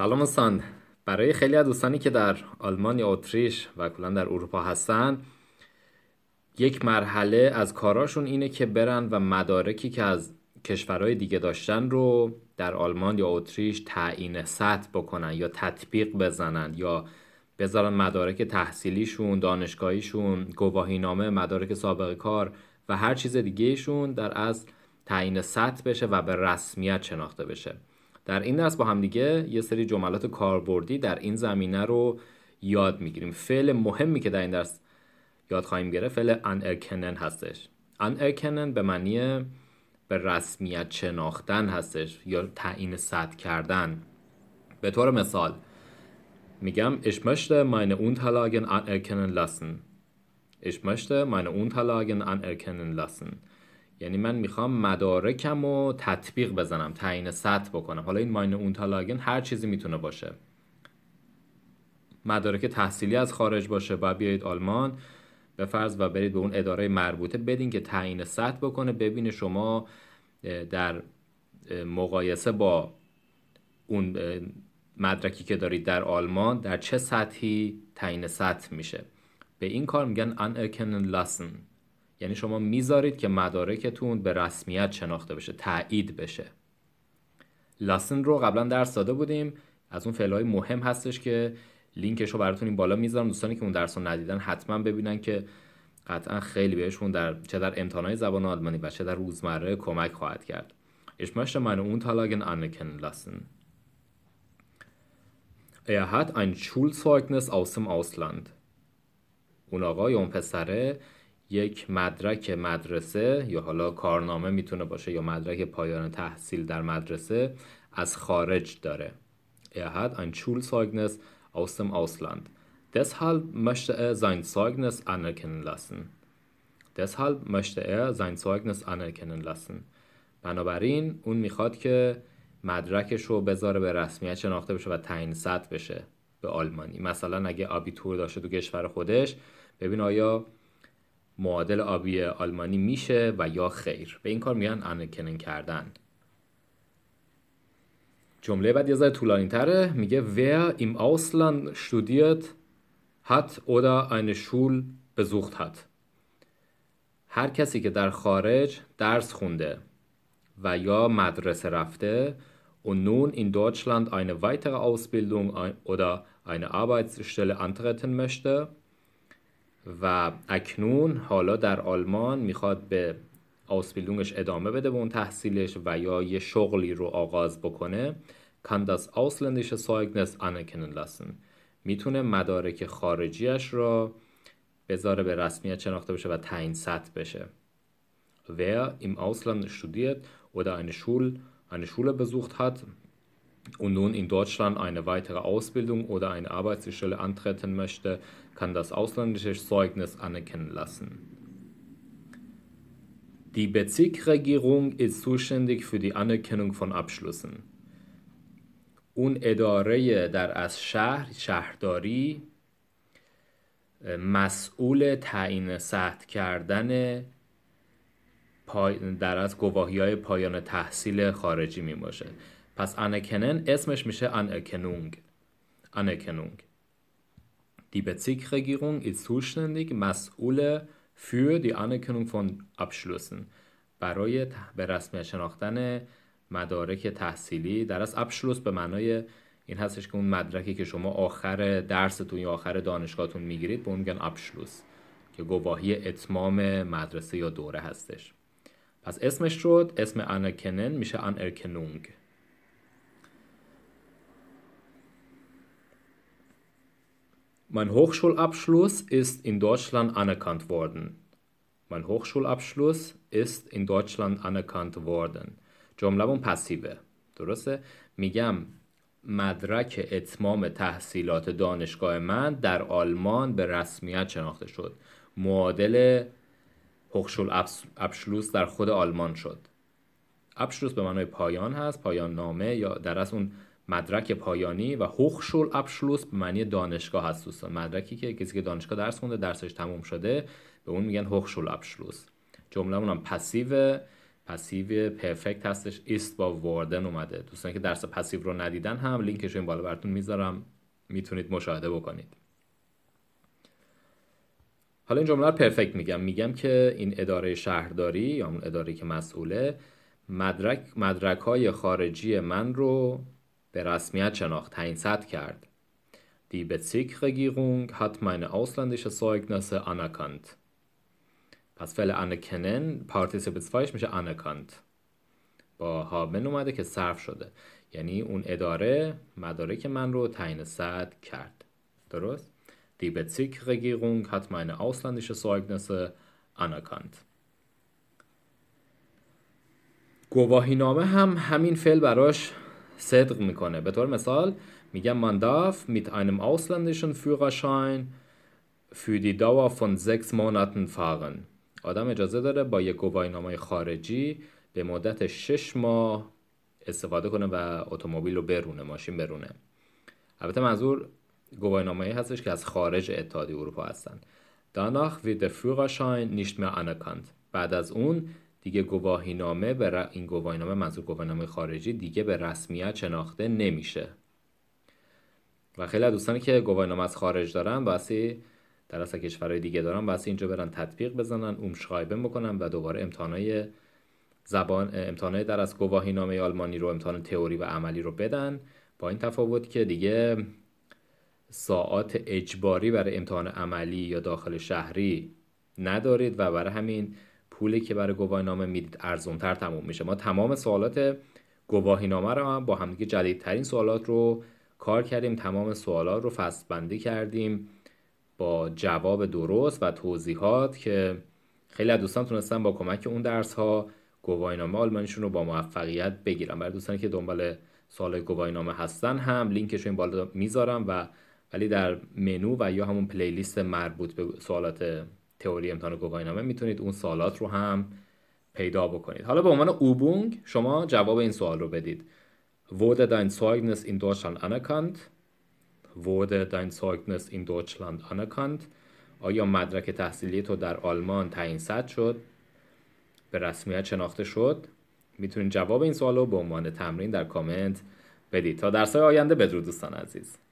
سلام برای خیلی از دوستانی که در آلمان یا اتریش و کلا در اروپا هستن یک مرحله از کاراشون اینه که برن و مدارکی که از کشورهای دیگه داشتن رو در آلمان یا اتریش تعیین سطح بکنن یا تطبیق بزنن یا بذارن مدارک تحصیلیشون، دانشگاهیشون، گواهینامه، مدارک سابقه کار و هر چیز دیگهشون در از تعیین سطح بشه و به رسمیت شناخته بشه در این درس با همدیگه یه سری جملات کاربردی در این زمینه رو یاد میگیریم فعل مهمی که در این درس یاد خواهیم گرفت فعل anerkennen هستش anerkennen به معنی به رسمیت شناختن هستش یا تعیین صد کردن به طور مثال میگم ich möchte meine Unterlagen anerkennen lassen ich möchte meine Unterlagen anerkennen lassen یعنی من میخوام مدارکم و تطبیق بزنم تعیین سطح بکنم حالا این ماین اونتالاگن هر چیزی میتونه باشه مدارک تحصیلی از خارج باشه و بیایید آلمان به فرض و برید به اون اداره مربوطه بدین که تعیین سطح بکنه ببینه شما در مقایسه با اون مدرکی که دارید در آلمان در چه سطحی تعیین سطح میشه به این کار میگن anerkennen lassen یعنی شما میذارید که مدارکتون به رسمیت شناخته بشه تایید بشه لاسن رو قبلا درس داده بودیم از اون فعلهای مهم هستش که لینکش رو براتون این بالا میذارم دوستانی که اون درس رو ندیدن حتما ببینن که قطعا خیلی بهشون در چه در امتحانات زبان آلمانی و چه در روزمره کمک خواهد کرد Ich möchte meine Unterlagen anerkennen lassen. Er hat ein Schulzeugnis aus dem Ausland. اون آقای اون پسره یک مدرک مدرسه یا حالا کارنامه میتونه باشه یا مدرک پایان تحصیل در مدرسه از خارج داره. Er hat ein Schulzeugnis aus dem Ausland. Deshalb möchte er sein Zeugnis anerkennen lassen. Deshalb möchte er sein Zeugnis anerkennen lassen. بنابراین اون میخواد که مدرکش رو بذاره به رسمیت شناخته بشه و تعیین سطح بشه به آلمانی مثلا اگه آبیتور داشته تو کشور خودش ببین آیا معادل آبی آلمانی میشه و یا خیر به این کار میگن انکنن کردن جمله بعد یه ذره طولانی تره میگه wer im Ausland studiert hat oder eine Schule besucht hat هر کسی که در خارج درس خونده و یا مدرسه رفته و nun in Deutschland eine weitere Ausbildung oder eine Arbeitsstelle antreten möchte و اکنون حالا در آلمان میخواد به آسبیلدونگش ادامه بده به اون تحصیلش و یا یه شغلی رو آغاز بکنه kann das آسلندش سایگنس آنکنن lassen میتونه مدارک خارجیش را بذاره به رسمیت شناخته بشه و تعیین سطح بشه wer im Ausland studiert oder eine Schule eine Schule besucht hat und nun in Deutschland eine weitere Ausbildung oder eine Arbeitsstelle antreten möchte, kann das ausländische Zeugnis anerkennen lassen. Die Bezirksregierung ist zuständig für die Anerkennung von Abschlüssen. اون اداره در از شهر شهرداری مسئول تعیین ثبت کردن در از گواهی های پایان تحصیل خارجی می باشد پس انکنن اسمش میشه انکنونگ انکنونگ Die رگیرونگ ist zuständig, مسئول für دی انکنونگ فون ابشلوسن برای به رسم شناختن مدارک تحصیلی در از ابشلوس به معنای این هستش که اون مدرکی که شما آخر درستون یا آخر دانشگاهتون میگیرید به اون میگن ابشلوس که گواهی اتمام مدرسه یا دوره هستش پس اسمش شد اسم انکنن میشه انرکنونگ Mein Hochschulabschluss ist in Deutschland anerkannt worden. Mein Hochschulabschluss ist in Deutschland anerkannt worden. جمله اون پسیوه درسته میگم مدرک اتمام تحصیلات دانشگاه من در آلمان به رسمیت شناخته شد معادل هوchschul ابشلوس در خود آلمان شد ابشلوس به معنای پایان هست پایان نامه یا در از اون مدرک پایانی و هوخشول ابشلوس به معنی دانشگاه هست دوستان مدرکی که کسی که دانشگاه درس خونده درسش تموم شده به اون میگن هوخشول ابشلوس جمله هم پسیو پسیو پرفکت هستش است با واردن اومده دوستان که درس پسیو رو ندیدن هم لینکش این بالا براتون میذارم میتونید مشاهده بکنید حالا این جمله رو پرفکت میگم میگم که این اداره شهرداری یا اون اداره که مسئوله مدرک مدرک های خارجی من رو به Ressmiyyet Schnacht einzett کرد. Die Bezirksregierung hat meine ausländische Zeugnisse anerkannt. پس فعل انکنن پارتیسیپ zweich میشه anerkannt. با هابن اومده که صرف شده یعنی اون اداره مدارک من رو تعیین صد کرد درست Die بتیک hat meine ausländische Zeugnisse anerkannt گواهی نامه هم همین فعل براش صدق میکنه به طور مثال میگم man darf mit einem ausländischen Führerschein für die Dauer von sechs Monaten fahren آدم اجازه داره با یک گواهینامه خارجی به مدت 6 ماه استفاده کنه و اتومبیل رو برونه ماشین برونه البته منظور گواهینامه‌ای هستش که از خارج اتحادیه اروپا هستن wird der Führerschein nicht mehr anerkannt بعد از اون دیگه گواهی نامه به این گواهی نامه منظور گواهی نامه خارجی دیگه به رسمیت شناخته نمیشه و خیلی از دوستانی که گواهی نامه از خارج دارن واسه در اصل کشورهای دیگه دارن واسه اینجا برن تطبیق بزنن شایبه بکنن و دوباره امتحانای زبان امتحانات در از گواهی نامه آلمانی رو امتحان تئوری و عملی رو بدن با این تفاوت که دیگه ساعات اجباری برای امتحان عملی یا داخل شهری ندارید و برای همین پولی که برای گواهی نامه میدید ارزونتر تموم میشه ما تمام سوالات گواهی نامه رو هم با همدیگه جدیدترین سوالات رو کار کردیم تمام سوالات رو فست بندی کردیم با جواب درست و توضیحات که خیلی از دوستان تونستن با کمک اون درس ها نامه آلمانیشون رو با موفقیت بگیرن برای دوستانی که دنبال سوال نامه هستن هم لینکش این بالا میذارم و ولی در منو و یا همون پلیلیست مربوط به سوالات تئوری امتحان گواهینامه میتونید اون سوالات رو هم پیدا بکنید حالا به عنوان اوبونگ شما جواب این سوال رو بدید Wurde dein Zeugnis in Deutschland anerkannt? Wurde dein Zeugnis in Deutschland anerkannt? آیا مدرک تحصیلی تو در آلمان تعیین سد شد؟ به رسمیت شناخته شد؟ میتونید جواب این سوال رو به عنوان تمرین در کامنت بدید تا درسای آینده بدرود دوستان عزیز